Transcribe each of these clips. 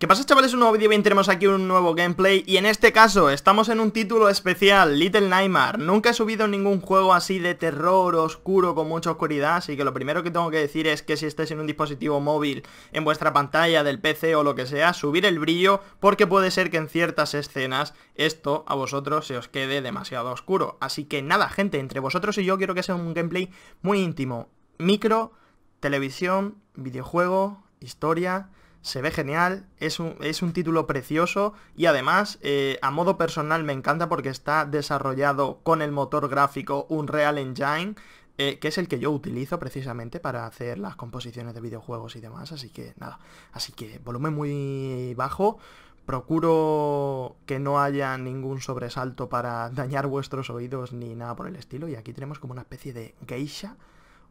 ¿Qué pasa chavales? Un nuevo vídeo bien tenemos aquí un nuevo gameplay y en este caso estamos en un título especial, Little Nightmare Nunca he subido ningún juego así de terror oscuro con mucha oscuridad Así que lo primero que tengo que decir es que si estáis en un dispositivo móvil en vuestra pantalla del PC o lo que sea Subir el brillo porque puede ser que en ciertas escenas esto a vosotros se os quede demasiado oscuro Así que nada gente, entre vosotros y yo quiero que sea un gameplay muy íntimo Micro, televisión, videojuego, historia se ve genial, es un, título precioso y además eh, a modo personal me encanta porque está desarrollado con el motor gráfico Unreal Engine, eh, que es el que yo utilizo precisamente para hacer las composiciones de videojuegos y demás, así que nada, así que volumen muy bajo, procuro que no haya ningún sobresalto para dañar vuestros oídos ni nada por el estilo y aquí tenemos como una especie de geisha.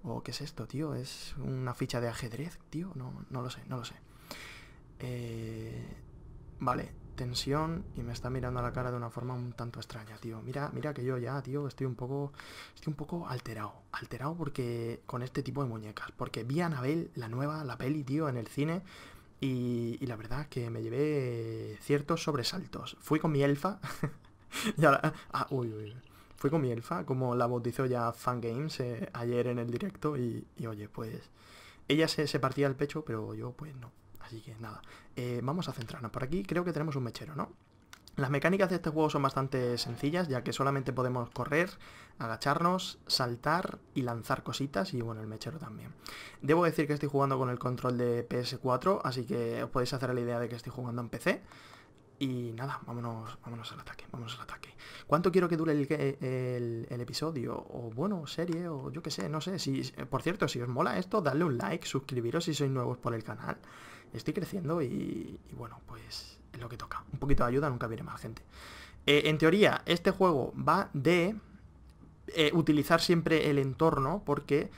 ¿O qué es esto, tío? ¿Es una ficha de ajedrez, tío? No, no lo sé, no lo sé. Eh, vale, tensión y me está mirando a la cara de una forma un tanto extraña, tío. Mira, mira que yo ya, tío, estoy un poco. Estoy un poco alterado. Alterado porque. con este tipo de muñecas. Porque vi a Anabel, la nueva, la peli, tío, en el cine. Y, la verdad que me llevé ciertos sobresaltos. Fui con mi elfa. Ah, Fui con mi elfa, como la bautizó ya Fangames games eh, ayer en el directo. Y, oye, pues. Ella se, se partía el pecho, pero yo pues no. Así que nada, eh, vamos a centrarnos. Por aquí creo que tenemos un mechero, ¿no? Las mecánicas de este juego son bastante sencillas, ya que solamente podemos correr, agacharnos, saltar y lanzar cositas, y bueno, el mechero también. Debo decir que estoy jugando con el control de PS4, así que os podéis hacer la idea de que estoy jugando en PC. Y nada, vámonos, vámonos al ataque, vámonos al ataque. ¿Cuánto quiero que dure eh, el, episodio? O bueno, serie, o yo qué sé, no sé. Si, por cierto, si os mola esto, dadle un like, suscribiros si sois nuevos por el canal estoy creciendo y, bueno, pues es lo que toca. Un poquito de ayuda nunca viene más gente. Eh, en teoría, este juego va de eh, utilizar siempre el entorno porque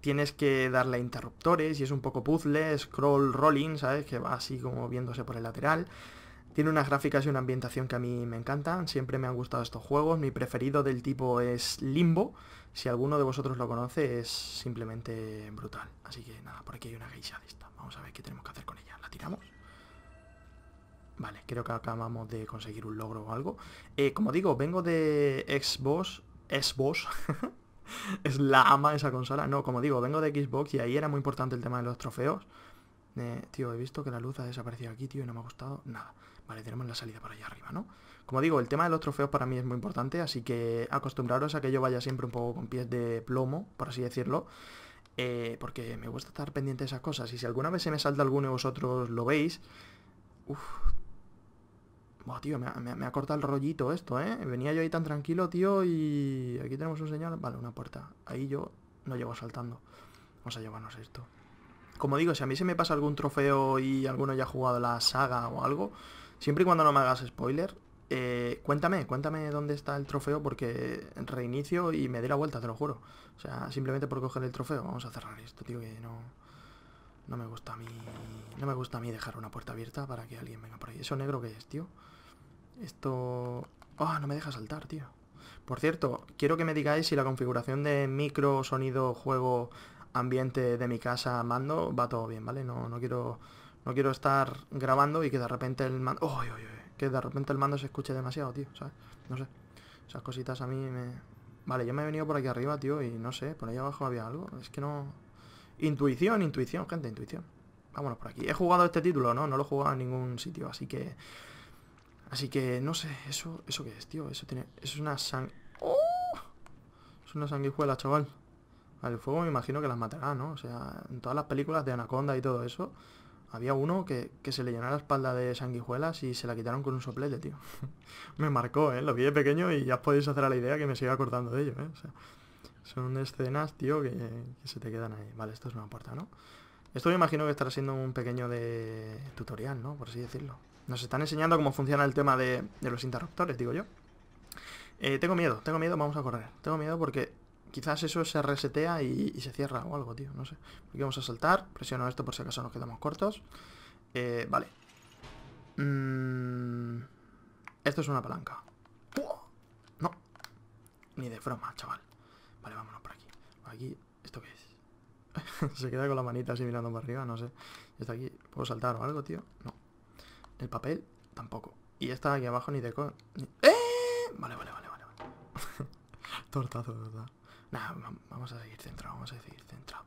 tienes que darle interruptores y es un poco puzzle, scroll rolling, ¿sabes? Que va así como viéndose por el lateral. Tiene unas gráficas y una ambientación que a mí me encantan, siempre me han gustado estos juegos, mi preferido del tipo es Limbo, si alguno de vosotros lo conoce, es simplemente brutal. Así que nada, por aquí hay una geisha Vamos a ver qué tenemos que hacer con ella. ¿La tiramos? Vale, creo que acabamos de conseguir un logro o algo. Eh, como digo, vengo de Xbox... Xbox... es la ama esa consola. No, como digo, vengo de Xbox y ahí era muy importante el tema de los trofeos. Eh, tío, he visto que la luz ha desaparecido aquí, tío, y no me ha gustado nada. Vale, tenemos la salida por allá arriba, ¿no? Como digo, el tema de los trofeos para mí es muy importante, así que acostumbraros a que yo vaya siempre un poco con pies de plomo, por así decirlo. Eh, porque me gusta estar pendiente de esas cosas. Y si alguna vez se me salta alguno de vosotros lo veis... Uf, Buah, tío, me ha, me ha, cortado el rollito esto, ¿eh? Venía yo ahí tan tranquilo, tío, y... Aquí tenemos un señal... Vale, una puerta. Ahí yo no llevo saltando. Vamos a llevarnos esto como digo, si a mí se me pasa algún trofeo y alguno ya ha jugado la saga o algo, siempre y cuando no me hagas spoiler, eh, cuéntame, cuéntame dónde está el trofeo porque reinicio y me di la vuelta, te lo juro. O sea, simplemente por coger el trofeo. Vamos a cerrar esto, tío, que no... No me gusta a mí... No me gusta a mí dejar una puerta abierta para que alguien venga por ahí. ¿Eso negro que es, tío? Esto... Ah, oh, no me deja saltar, tío. Por cierto, quiero que me digáis si la configuración de micro, sonido, juego ambiente de mi casa mando, va todo bien, ¿vale? No, no quiero no quiero estar grabando y que de repente el mando... que de repente el mando se escuche demasiado, tío, ¿sabes? No sé. Esas cositas a mí me... Vale, yo me he venido por aquí arriba, tío, y no sé, por ahí abajo había algo. Es que no... Intuición, intuición, gente, intuición. Vámonos por aquí. He jugado este título, ¿no? No lo he jugado en ningún sitio, así que... Así que, no sé, eso... ¿Eso qué es, tío? Eso tiene... Eso es una sang... ¡Oh! Es una sanguijuela, chaval. Al fuego me imagino que las matará, ¿no? O sea, en todas las películas de Anaconda y todo eso, había uno que, se le llenó la espalda de sanguijuelas y se la quitaron con un soplete, tío. me marcó, ¿eh? Lo vi de pequeño y ya podéis hacer a la idea que me siga acordando de ello, ¿eh? O sea, son escenas, tío, que, se te quedan ahí. Vale, esto es una puerta, ¿no? Esto me imagino que estará siendo un pequeño de tutorial, ¿no? Por así decirlo. Nos están enseñando cómo funciona el tema de, los interruptores, digo yo. Eh, tengo miedo, tengo miedo, vamos a correr. Tengo miedo porque quizás eso se resetea y, se cierra o algo, tío, no sé. Aquí vamos a saltar, presiono esto por si acaso nos quedamos cortos. Eh, vale. Mm, esto es una palanca. No, ni de broma, chaval. Vale, vámonos por aquí. aquí, ¿esto qué es? se queda con la manita así mirando para arriba, no sé. Está aquí, ¿puedo saltar o algo, tío? No. El papel, tampoco. Y esta aquí abajo ni de co... ¡Eh! Vale, vale, vale, vale. Tortazo, ¿verdad? vamos a seguir centrado, vamos a seguir centrado.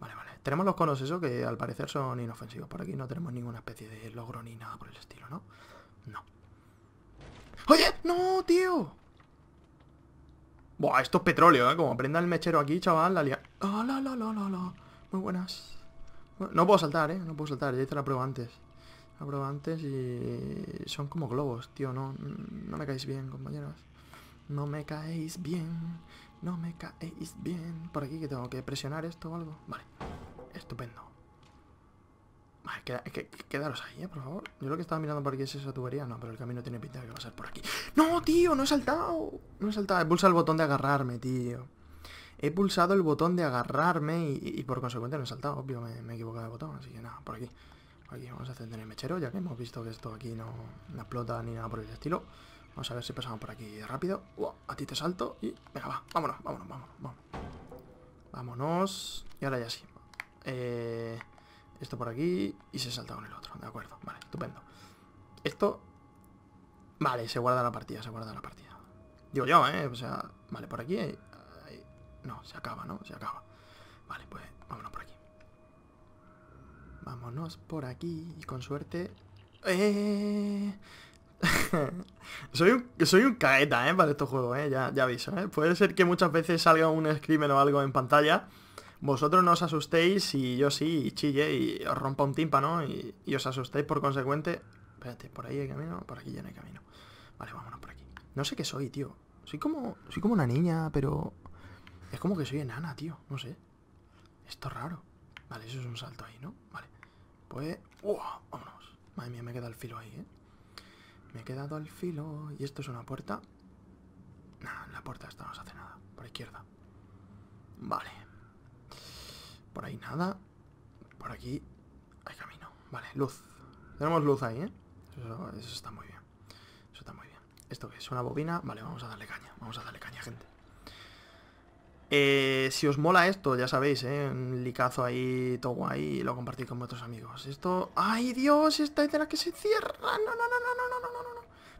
Vale, vale. Tenemos los conos eso, que al parecer son inofensivos. Por aquí no tenemos ninguna especie de logro ni nada por el estilo, ¿no? No. ¡Oye! ¡No, tío! Buah, esto es petróleo, ¿eh? Como prenda el mechero aquí, chaval, la lia... ¡Ah, Muy buenas. No puedo saltar, ¿eh? No puedo saltar, ya hice la prueba antes. La prueba antes y... Son como globos, tío, no... No me caéis bien, compañeros. No me caéis bien. No me caéis bien. Por aquí que tengo que presionar esto o algo. Vale. Estupendo. Vale, queda, quedaros ahí, ¿eh? por favor. Yo lo que estaba mirando por aquí es esa tubería. No, pero el camino tiene pinta de que va a ser por aquí. ¡No, tío! ¡No he saltado! No he saltado. He pulsado el botón de agarrarme, tío. He pulsado el botón de agarrarme y, por consecuente no he saltado. Obvio, me, he equivocado de botón. Así que nada, por aquí. aquí vamos a encender el mechero, ya que hemos visto que esto aquí no, no explota ni nada por el estilo. Vamos a ver si pasamos por aquí rápido. a ti te salto y... Venga, va, vámonos, vámonos, vámonos, vámonos. Y ahora ya sí. Eh, esto por aquí y se salta con el otro. De acuerdo, vale, estupendo. Esto... Vale, se guarda la partida, se guarda la partida. Digo yo, ¿eh? O sea, vale, por aquí... No, se acaba, ¿no? Se acaba. Vale, pues vámonos por aquí. Vámonos por aquí y con suerte... ¡Eh! soy, un, soy un caeta, ¿eh? Para estos juegos, ¿eh? Ya, ya aviso, ¿eh? Puede ser que muchas veces salga un screamer o algo en pantalla. Vosotros no os asustéis y yo sí, chille, y os rompa un tímpano y, y os asustéis por consecuente. Espérate, ¿por ahí hay camino? Por aquí ya no hay camino. Vale, vámonos por aquí. No sé qué soy, tío. Soy como, soy como una niña, pero... Es como que soy enana, tío. No sé. Esto es raro. Vale, eso es un salto ahí, ¿no? Vale. Pues... ¡Uah! Vámonos. Madre mía, me queda el filo ahí, ¿eh? Me he quedado al filo. ¿Y esto es una puerta? Nah, la puerta esta no se hace nada. Por izquierda. Vale. Por ahí nada. Por aquí hay camino. Vale, luz. Tenemos luz ahí, ¿eh? Eso, está muy bien. Eso está muy bien. ¿Esto qué es? ¿Una bobina? Vale, vamos a darle caña. Vamos a darle caña, gente. Eh, si os mola esto, ya sabéis, ¿eh? un licazo ahí, todo guay, y lo compartís con vuestros amigos. Esto... ¡Ay, Dios! Esta es de la que se cierra. No, no, no, no, no, no, no.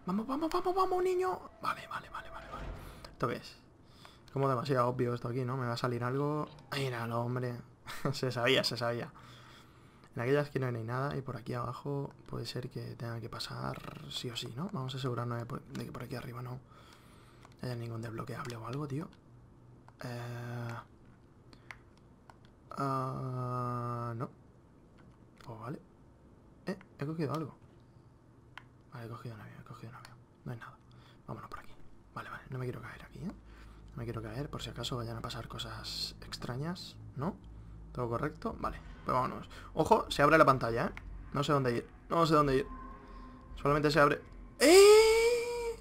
Vamos, vamos, vamos, vamos, niño. Vale, vale, vale, vale, vale. Esto es. Como demasiado obvio esto aquí, ¿no? Me va a salir algo... al hombre. se sabía, se sabía. En aquella esquina no hay nada y por aquí abajo puede ser que tenga que pasar sí o sí, ¿no? Vamos a asegurarnos de, que por aquí arriba no haya ningún desbloqueable o algo, tío. Eh... Ah, no. Pues vale. Eh, he cogido algo. Vale, he cogido un avión, he cogido un avión. No hay nada. Vámonos por aquí. Vale, vale, no me quiero caer aquí, ¿eh? No me quiero caer por si acaso vayan a pasar cosas extrañas, ¿no? ¿Todo correcto? Vale, pues vámonos. Ojo, se abre la pantalla, ¿eh? No sé dónde ir, no sé dónde ir. Solamente se abre... ¡Eh!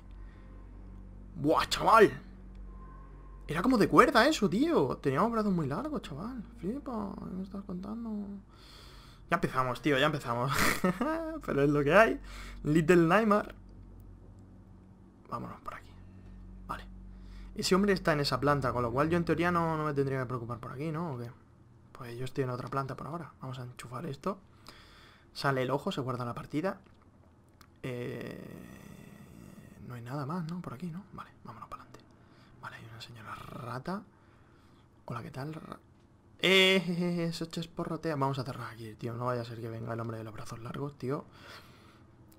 ¡Buah, chaval! Era como de cuerda eso, tío. Teníamos brazos muy largos, chaval. Flipa, ¿qué me estás contando? Ya empezamos, tío, ya empezamos. Pero es lo que hay. Little Neymar Vámonos por aquí. Vale. Ese hombre está en esa planta, con lo cual yo en teoría no, me tendría que preocupar por aquí, ¿no? ¿O qué? Pues yo estoy en otra planta por ahora. Vamos a enchufar esto. Sale el ojo, se guarda la partida. Eh, no hay nada más, ¿no? Por aquí, ¿no? Vale, vámonos para adelante. Vale, hay una señora rata. Hola, ¿qué tal? Eh, eso porrotea. Vamos a cerrar aquí, tío. No vaya a ser que venga el hombre de los brazos largos, tío.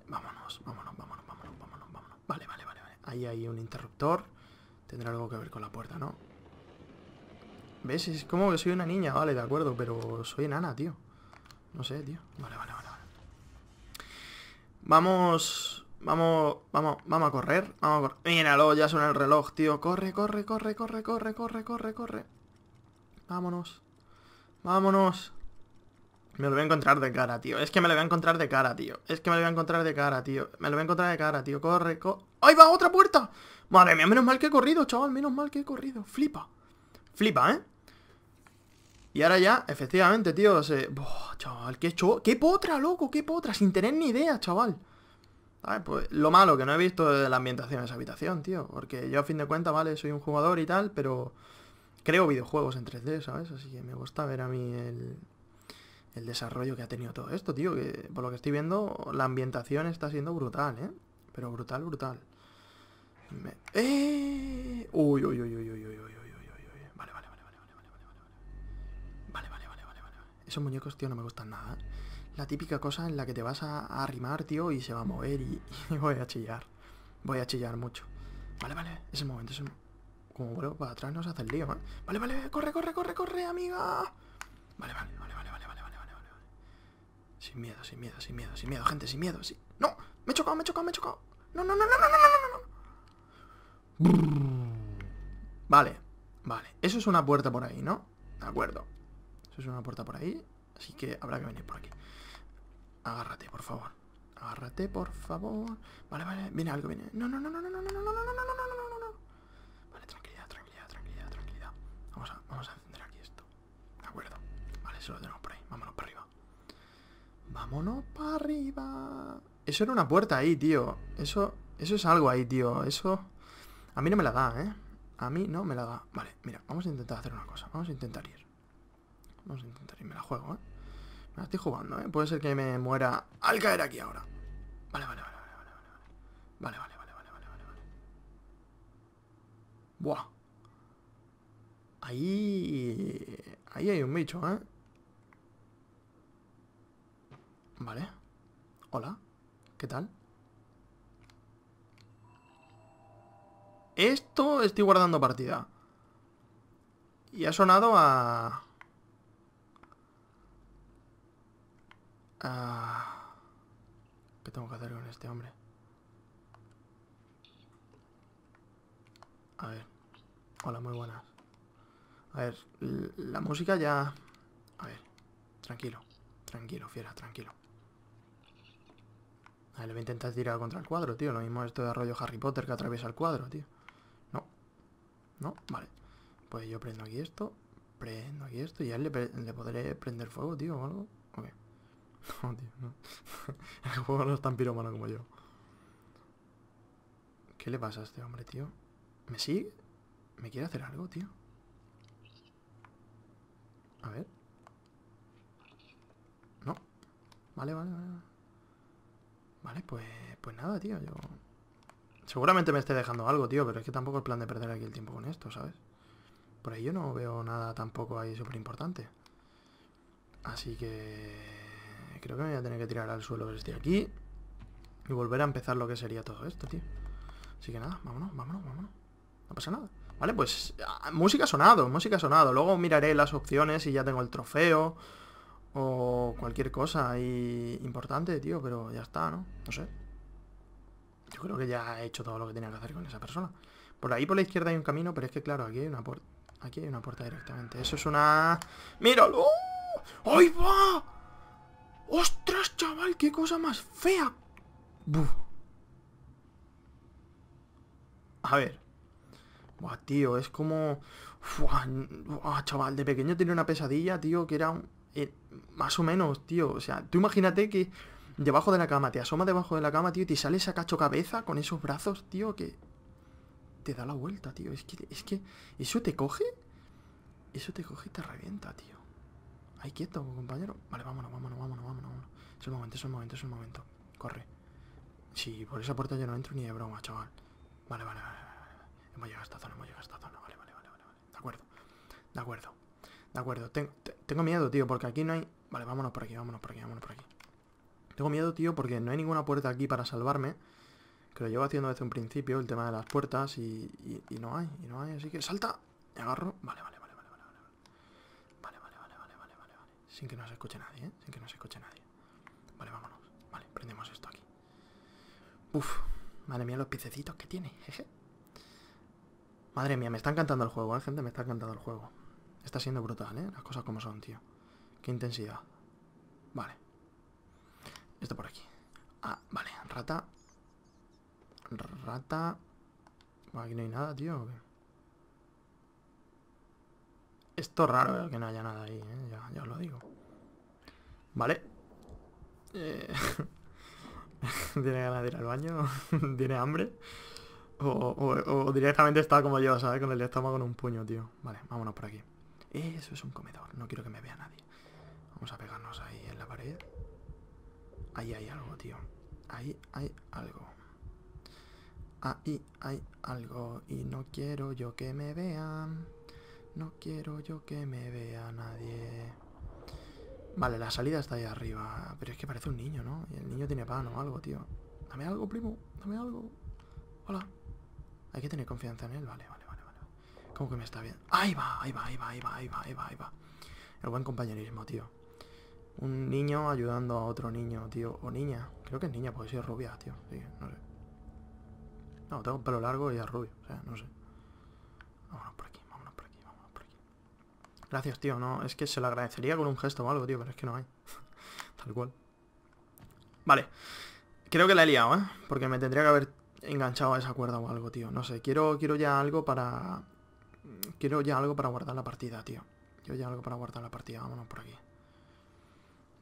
Vámonos, vámonos, vámonos, vámonos, vámonos, vámonos. Vale, vale, vale, vale. Ahí hay un interruptor. Tendrá algo que ver con la puerta, ¿no? ¿Ves? Es como que soy una niña, vale, de acuerdo, pero soy enana, tío. No sé, tío. Vale, vale, vale, vale. Vamos. Vamos. Vamos. Vamos a correr. Vamos Míralo, ya suena el reloj, tío. corre, corre, corre, corre, corre, corre, corre, corre. Vámonos. Vámonos. Me lo voy a encontrar de cara, tío. Es que me lo voy a encontrar de cara, tío. Es que me lo voy a encontrar de cara, tío. Me lo voy a encontrar de cara, tío. Corre, corre. ¡Ahí va! ¡Otra puerta! Madre mía, menos mal que he corrido, chaval. Menos mal que he corrido. Flipa. Flipa, ¿eh? Y ahora ya, efectivamente, tío, se... chaval, qué ¡Qué potra, loco! ¡Qué potra! Sin tener ni idea, chaval. pues lo malo que no he visto de la ambientación de esa habitación, tío. Porque yo, a fin de cuentas, vale, soy un jugador y tal, pero creo videojuegos en 3D, ¿sabes? Así que me gusta ver a mí el, el desarrollo que ha tenido todo esto, tío. Que por lo que estoy viendo, la ambientación está siendo brutal, ¿eh? Pero brutal, brutal. ¡Eh! Uy, uy, uy, uy, uy, uy, Vale, vale, vale, vale, vale, vale, vale, vale, vale, vale, vale, Esos muñecos, tío, no me gustan nada. La típica cosa en la que te vas a, arrimar, tío, y se va a mover y, voy a chillar. Voy a chillar mucho. Vale, vale, es el momento, es el momento. Como vuelvo para atrás nos el lío, ¿eh? Vale, vale, corre, corre, corre, corre, amiga. Vale, vale, vale, vale, vale, vale, vale, vale, Sin miedo, sin miedo, sin miedo, sin miedo, gente, sin miedo, sí. ¡No! Me he chocado, me he chocado, me he chocado. No, no, no, no, no, no, no, no, Vale, vale. Eso es una puerta por ahí, ¿no? De acuerdo. Eso es una puerta por ahí. Así que habrá que venir por aquí. Agárrate, por favor. Agárrate, por favor. Vale, vale. Viene algo, viene. no, no, no, no, no, no, no, no, no, no, no, no. eso lo tenemos por ahí. Vámonos para arriba. Vámonos para arriba. Eso era una puerta ahí, tío. Eso, eso es algo ahí, tío. Eso... A mí no me la da, ¿eh? A mí no me la da. Vale, mira, vamos a intentar hacer una cosa. Vamos a intentar ir. Vamos a intentar ir. Me la juego, ¿eh? Me la estoy jugando, ¿eh? Puede ser que me muera al caer aquí ahora. Vale, vale, vale, vale, vale, vale. Vale, vale, vale, vale, vale, vale, vale. Buah. Ahí... Ahí hay un bicho, ¿eh? Vale. Hola. ¿Qué tal? Esto estoy guardando partida. Y ha sonado a... ¿Qué tengo que hacer con este hombre? A ver. Hola, muy buenas. A ver, la música ya... A ver, tranquilo. Tranquilo, fiera, tranquilo ver, le voy a intentar tirar contra el cuadro, tío. Lo mismo esto de rollo Harry Potter que atraviesa el cuadro, tío. No. No, vale. Pues yo prendo aquí esto. Prendo aquí esto. Y a él le, le podré prender fuego, tío, o algo. Ok. No, tío, no. el juego no es tan piromano como yo. ¿Qué le pasa a este hombre, tío? ¿Me sigue? ¿Me quiere hacer algo, tío? A ver. No. Vale, vale, vale. Vale, pues, pues nada, tío, yo... Seguramente me esté dejando algo, tío, pero es que tampoco es plan de perder aquí el tiempo con esto, ¿sabes? Por ahí yo no veo nada tampoco ahí súper importante. Así que... Creo que me voy a tener que tirar al suelo desde aquí. Y volver a empezar lo que sería todo esto, tío. Así que nada, vámonos, vámonos, vámonos. No pasa nada. Vale, pues ah, música sonado, música sonado. Luego miraré las opciones y ya tengo el trofeo. O cualquier cosa ahí importante, tío, pero ya está, ¿no? No sé. Yo creo que ya he hecho todo lo que tenía que hacer con esa persona. Por ahí por la izquierda hay un camino, pero es que claro, aquí hay una puerta. Aquí hay una puerta directamente. Eso es una... ¡Míralo! ¡Ahí va! ¡Ostras, chaval! ¡Qué cosa más fea! Buf. A ver. Buah, tío, es como... Buah, chaval, de pequeño tenía una pesadilla, tío, que era un... Eh, más o menos, tío. O sea, tú imagínate que debajo de la cama, te asoma debajo de la cama, tío, y te sale esa cacho cabeza con esos brazos, tío, que te da la vuelta, tío. Es que, es que, eso te coge, eso te coge y te revienta, tío. Ahí quieto, compañero. Vale, vámonos, vámonos, vámonos, vámonos. vámonos. Es el momento, es el momento, es el momento. Corre. Sí, por esa puerta yo no entro ni de broma, chaval. Vale, vale, vale. Hemos llegado a esta zona, hemos llegado a esta zona. Vale, vale, vale, vale. De acuerdo. De acuerdo. De acuerdo. Tengo, tengo miedo, tío, porque aquí no hay... Vale, vámonos por aquí, vámonos por aquí, vámonos por aquí. Tengo miedo, tío, porque no hay ninguna puerta aquí para salvarme. Que lo llevo haciendo desde un principio, el tema de las puertas, y, no hay, y no hay, así que ¡salta! y agarro. Vale, vale, vale, vale, vale, vale. Vale, vale, vale, vale, vale, vale, Sin que nos escuche nadie, ¿eh? Sin que nos escuche nadie. Vale, vámonos. Vale, prendemos esto aquí. Uf, madre mía los piececitos que tiene, jeje. Madre mía, me está encantando el juego, ¿eh, gente? Me está encantando el juego. Está siendo brutal, ¿eh? Las cosas como son, tío. Qué intensidad. Vale. Esto por aquí. Ah, vale. Rata. Rata. Aquí no hay nada, tío. Esto raro ¿eh? que no haya nada ahí, ¿eh? ya, os lo digo. Vale. Eh, ¿Tiene ganas de ir al baño? ¿Tiene hambre? O, o, directamente está como yo, ¿sabes? Con el estómago en un puño, tío. Vale, vámonos por aquí. Eso es un comedor, no quiero que me vea nadie. Vamos a pegarnos ahí en la pared. Ahí hay algo, tío. Ahí hay algo. Ahí hay algo y no quiero yo que me vean. No quiero yo que me vea nadie. Vale, la salida está ahí arriba. Pero es que parece un niño, ¿no? Y el niño tiene pan o algo, tío. Dame algo, primo. Dame algo. Hola. Hay que tener confianza en él, vale. ¿Cómo que me está bien? Ahí va, ahí va, ahí va, ahí va, ahí va, ahí va, ahí va. El buen compañerismo, tío. Un niño ayudando a otro niño, tío. O niña. Creo que es niña porque es rubia, tío. Sí, no sé. No, tengo pelo largo y es rubio. O sea, no sé. Vámonos por aquí, vámonos por aquí, vámonos por aquí. Gracias, tío. No, es que se lo agradecería con un gesto o algo, tío. Pero es que no hay. Tal cual. Vale. Creo que la he liado, ¿eh? Porque me tendría que haber enganchado a esa cuerda o algo, tío. No sé. Quiero, quiero ya algo para Quiero ya algo para guardar la partida, tío. Quiero ya algo para guardar la partida. Vámonos por aquí.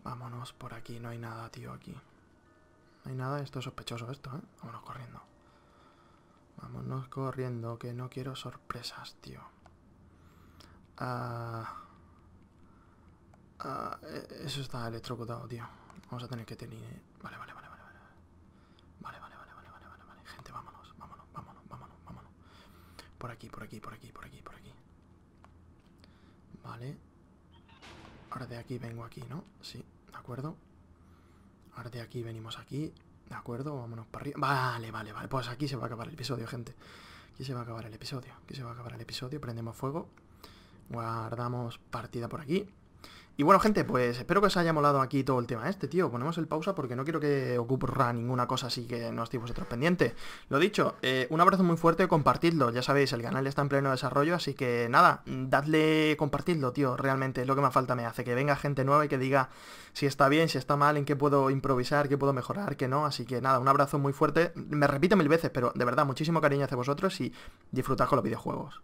Vámonos por aquí. No hay nada, tío, aquí. No hay nada. Esto es sospechoso, esto, ¿eh? Vámonos corriendo. Vámonos corriendo, que no quiero sorpresas, tío. Ah, ah, e-, eso está electrocutado, tío. Vamos a tener que tener... Eh, vale, vale, vale. Por aquí, por aquí, por aquí, por aquí, por aquí. Vale. Ahora de aquí vengo aquí, ¿no? Sí, de acuerdo. Ahora de aquí venimos aquí. De acuerdo, vámonos para arriba. Vale, vale, vale. Pues aquí se va a acabar el episodio, gente. Aquí se va a acabar el episodio. Aquí se va a acabar el episodio. Prendemos fuego. Guardamos partida por aquí. Y bueno, gente, pues espero que os haya molado aquí todo el tema este, tío. Ponemos el pausa porque no quiero que ocurra ninguna cosa así que no estéis vosotros pendiente Lo dicho, eh, un abrazo muy fuerte, compartidlo. Ya sabéis, el canal está en pleno desarrollo, así que nada, dadle, compartidlo, tío. Realmente es lo que más falta me hace, que venga gente nueva y que diga si está bien, si está mal, en qué puedo improvisar, qué puedo mejorar, qué no. Así que nada, un abrazo muy fuerte. Me repito mil veces, pero de verdad, muchísimo cariño hacia vosotros y disfrutad con los videojuegos.